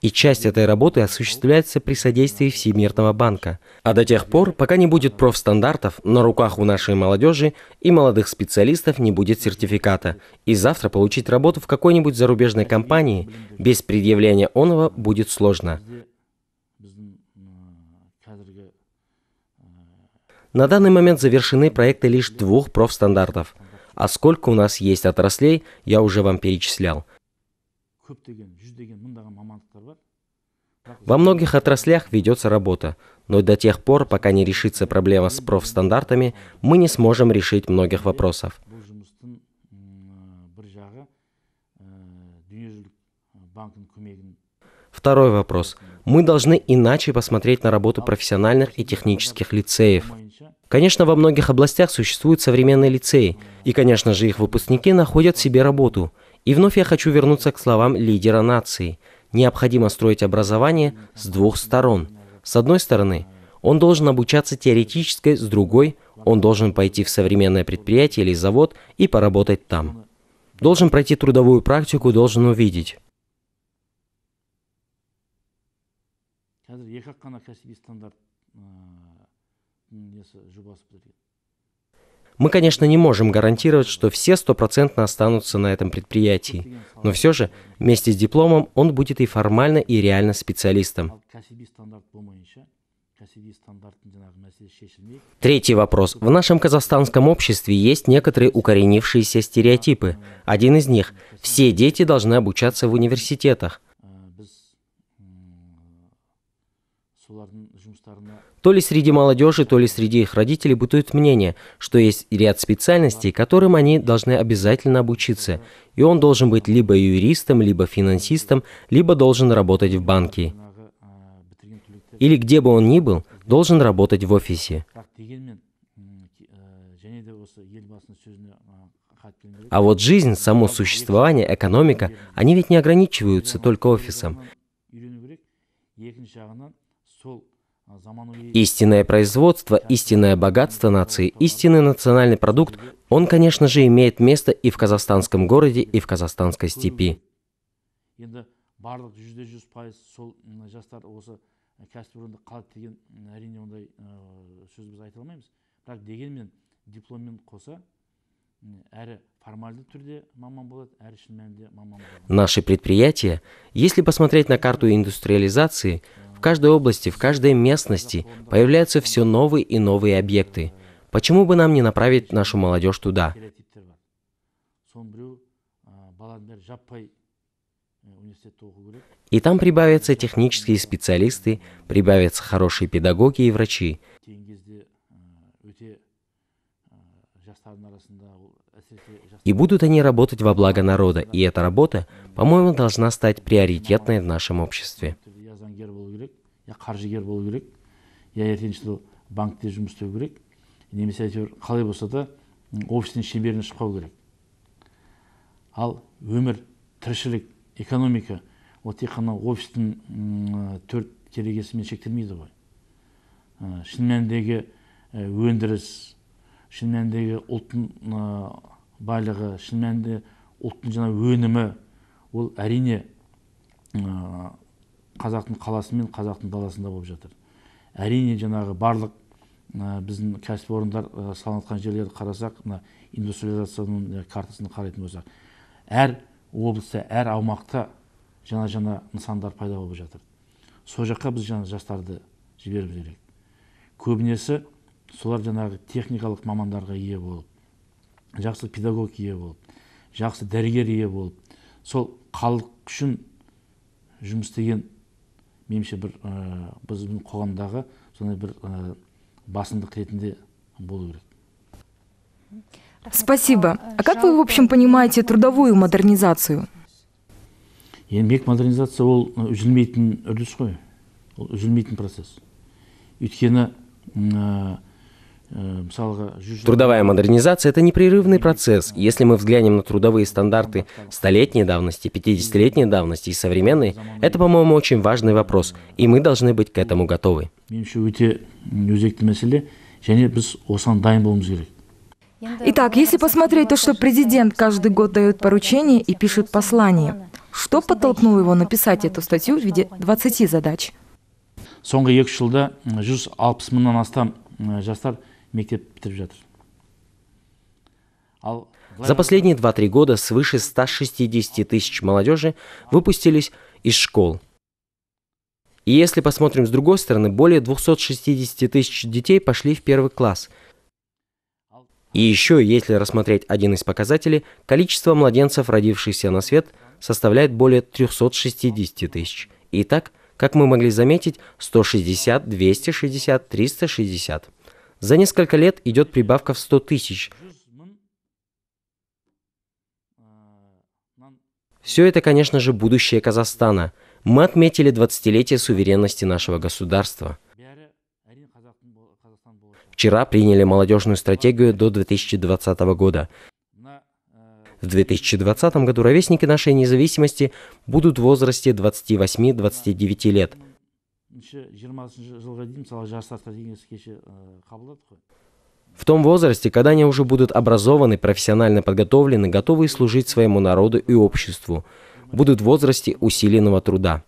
И часть этой работы осуществляется при содействии Всемирного банка. А до тех пор, пока не будет профстандартов, на руках у нашей молодежи и молодых специалистов не будет сертификата. И завтра получить работу в какой-нибудь зарубежной компании без предъявления оного будет сложно. На данный момент завершены проекты лишь двух профстандартов. А сколько у нас есть отраслей, я уже вам перечислял – во многих отраслях ведется работа, но до тех пор, пока не решится проблема с профстандартами, мы не сможем решить многих вопросов. Э, э, Второй вопрос. Мы должны иначе посмотреть на работу профессиональных и технических лицеев. Конечно, во многих областях существуют современные лицеи, и, конечно же, их выпускники находят себе работу – и вновь я хочу вернуться к словам лидера нации. Необходимо строить образование с двух сторон. С одной стороны, он должен обучаться теоретической, с другой – он должен пойти в современное предприятие или завод и поработать там. Должен пройти трудовую практику, должен увидеть. қазір екі ақ қана кәсіби стандарт несі жобасы бізге мы, конечно, не можем гарантировать, что все стопроцентно останутся на этом предприятии, но все же вместе с дипломом он будет и формально, и реально специалистом. Третий вопрос. В нашем казахстанском обществе есть некоторые укоренившиеся стереотипы. Один из них – все дети должны обучаться в университетах. То ли среди молодежи, то ли среди их родителей бытует мнение, что есть ряд специальностей, которым они должны обязательно обучиться, и он должен быть либо юристом, либо финансистом, либо должен работать в банке. Или где бы он ни был, должен работать в офисе. Э, а, а вот жизнь, само существование, экономика, они ведь не ограничиваются только офисом. А, истинное производство, истинное богатство нации, истинный национальный продукт, он, конечно же, имеет место и в казахстанском городе, и в казахстанской степи. Наши предприятия, если посмотреть на карту индустриализации, в каждой области, в каждой местности появляются все новые и новые объекты. Почему бы нам не направить нашу молодежь туда? И там прибавятся технические специалисты, прибавятся хорошие педагоги и врачи. И будут они работать во благо народа, и эта работа, по-моему, должна стать приоритетной в нашем обществе. я қаржыгер болу керек я ертеңгі банкте жұмыс істеу керек немесе әйтеуір қалай болса да офистің шеңберінен шықпау керек ал өмір тіршілік экономика ол тек қана офистің төрт керегесімен шектелмейді ғой ә, шын мәніндегі өндіріс шын мәніндегі ұлттың байлығы шын мәнінде ұлттың жаңағы өнімі ол әрине қазақтың қаласы мен қазақтың даласында болып жатыр әрине жаңағы барлық ә, біздің кәсіпорындар ә, салынып жерлерді қарасақ мына индустриализацияның картасын қарайтын болсақ әр облыста әр аумақта жаңа жаңа нысандар пайда болып жатыр сол жаққа біз жаңа жастарды жіберуіміз керек көбінесі солар жаңағы техникалық мамандарға ие болып жақсы педагог ие болып жақсы дәрігер ие болып сол халық үшін жұмыс істеген меніңше бір ә, э, біздің қоғамдағы сондай бір ә, э, басымдық ретінде болу керек спасибо а, а как вы в общем понимаете трудовую модернизацию еңбек модернизация ол э, үзілмейтін үрдіс қой ол үзілмейтін процесс өйткені ә, Э, Трудовая модернизация – это непрерывный процесс. Если мы взглянем на трудовые стандарты столетней давности, 50-летней давности и современной, это, по-моему, очень важный вопрос, и мы должны быть к этому готовы. Итак, если посмотреть то, что президент каждый год дает поручение и пишет послание, что подтолкнуло его написать эту статью в виде 20 задач? соңғы екі үш жылда жүз э, жастар за последние 2-3 года свыше 160 тысяч молодежи выпустились из школ. И если посмотрим с другой стороны, более 260 тысяч детей пошли в первый класс. И еще, если рассмотреть один из показателей, количество младенцев, родившихся на свет, составляет более 360 тысяч. Итак, как мы могли заметить, 160, 260, 360. За несколько лет идет прибавка в 100 тысяч. Все это, конечно же, будущее Казахстана. Мы отметили 20-летие суверенности нашего государства. Вчера приняли молодежную стратегию до 2020 года. В 2020 году ровесники нашей независимости будут в возрасте 28-29 лет – в том возрасте, когда они уже будут образованы, профессионально подготовлены, готовы служить своему народу и обществу, будут в возрасте усиленного труда.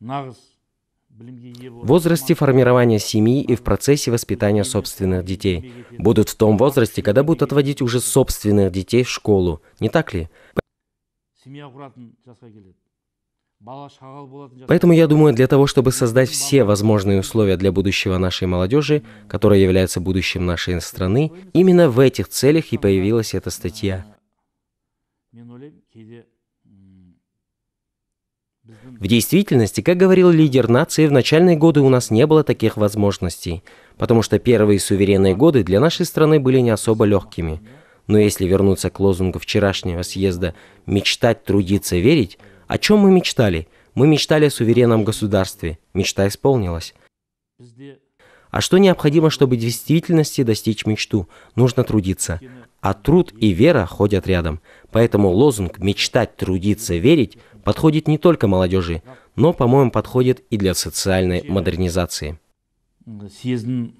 В возрасте формирования семьи и в процессе воспитания собственных детей. Будут в том возрасте, когда будут отводить уже собственных детей в школу. Не так ли? Поэтому я думаю, для того, чтобы создать все возможные условия для будущего нашей молодежи, которая является будущим нашей страны, именно в этих целях и появилась эта статья. В действительности, как говорил лидер нации, в начальные годы у нас не было таких возможностей, потому что первые суверенные годы для нашей страны были не особо легкими. Но если вернуться к лозунгу вчерашнего съезда «мечтать, трудиться, верить», о чем мы мечтали? Мы мечтали о суверенном государстве. Мечта исполнилась. А что необходимо, чтобы в действительности достичь мечту? Нужно трудиться. А труд и вера ходят рядом. Поэтому лозунг «мечтать, трудиться, верить» подходит не только молодежи, но, по-моему, подходит и для социальной модернизации. Ну,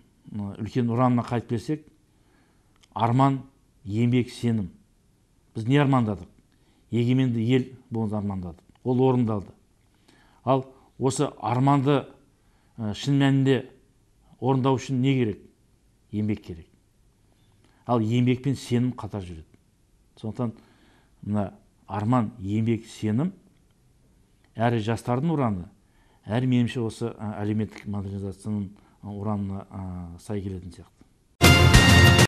арман, еңбек, сенім. не армандадық? егеменді ел болуды армандады, ол орындалды ал осы арманды шын мәнінде орындау үшін не керек еңбек керек ал еңбек пен сенім қатар жүреді сондықтан мына арман еңбек сенім әрі жастардың ұраны әрі меніңше осы әлеуметтік модернизацияның ұранына сай келетін сияқты